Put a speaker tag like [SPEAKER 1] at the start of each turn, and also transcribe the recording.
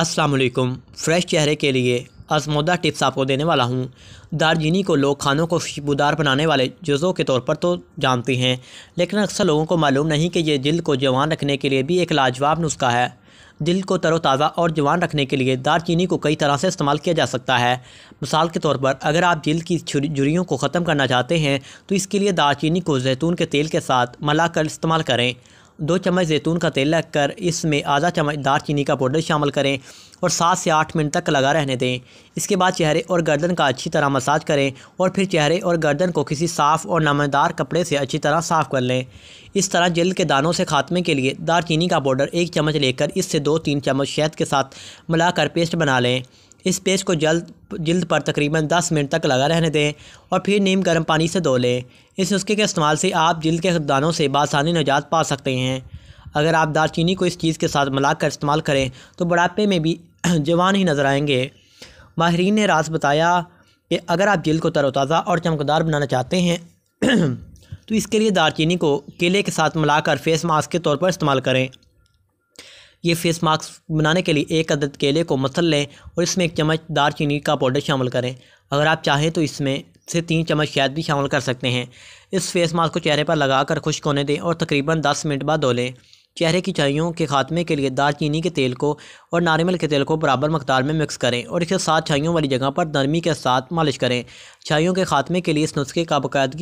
[SPEAKER 1] Aslam fresh चेहरे के लिए आजमोदा टिप्स आपको देने वाला हूँ दालचीनी को लोग खानों को खुशबूदार बनाने वाले जुज़ों के तौर पर तो जानते हैं लेकिन अक्सर लोगों को मालूम नहीं कि यह दिल को जवान रखने के लिए भी एक लाजवाब नुस्खा है दिल को तरोताज़ा और जवान रखने के लिए दालचीनी को कई तरह से इस्तेमाल किया जा सकता है मिसाल के तौर पर अगर आप दिल की जुरियों को ख़त्म करना चाहते हैं तो इसके लिए दालचीनी को जैतून के तेल के साथ मला कर इस्तेमाल करें दो चम्मच जैतून का तेल रखकर इसमें आधा चम्मच दार चीनी का पाउडर शामिल करें और सात से आठ मिनट तक लगा रहने दें इसके बाद चेहरे और गर्दन का अच्छी तरह मसाज करें और फिर चेहरे और गर्दन को किसी साफ़ और नमदार कपड़े से अच्छी तरह साफ़ कर लें इस तरह जल्द के दानों से खात्मे के लिए दार चीनी का पाउडर एक चम्मच लेकर इससे दो तीन चम्मच शहद के साथ मिलाकर पेस्ट बना लें इस पेस्ट को जल्द जल्द पर तकरीबन 10 मिनट तक लगा रहने दें और फिर नीम गर्म पानी से धो लें इस नुस्खे के इस्तेमाल से आप जल्द के दानों से बासानी नजात पा सकते हैं अगर आप दालचीनी को इस चीज़ के साथ मिलाकर इस्तेमाल करें तो बुढ़ापे में भी जवान ही नज़र आएंगे माहरीन ने रास बताया कि अगर आप जल्द को तरोताज़ा और चमकदार बनाना चाहते हैं तो इसके लिए दालचीनी को केले के साथ मिलाकर फेस मास्क के तौर पर इस्तेमाल करें ये फेस मास्क बनाने के लिए एक अदद केले को मसल लें और इसमें एक चम्मच दार चीनी का पाउडर शामिल करें अगर आप चाहें तो इसमें से तीन चम्मच शहद भी शामिल कर सकते हैं इस फेस मास्क को चेहरे पर लगाकर खुश्क होने दें और तकरीबन दस मिनट बाद धो लें चेहरे की चाइयों के खात्मे के लिए दार चीनी के तेल को और नारियल के तेल को बराबर मकदार में मिक्स करें और इसके साथ छाइयों वाली जगह पर नरमी के साथ मालिश करें छाइयों के खात्मे के लिए इस नुस्खे का बाकायदगी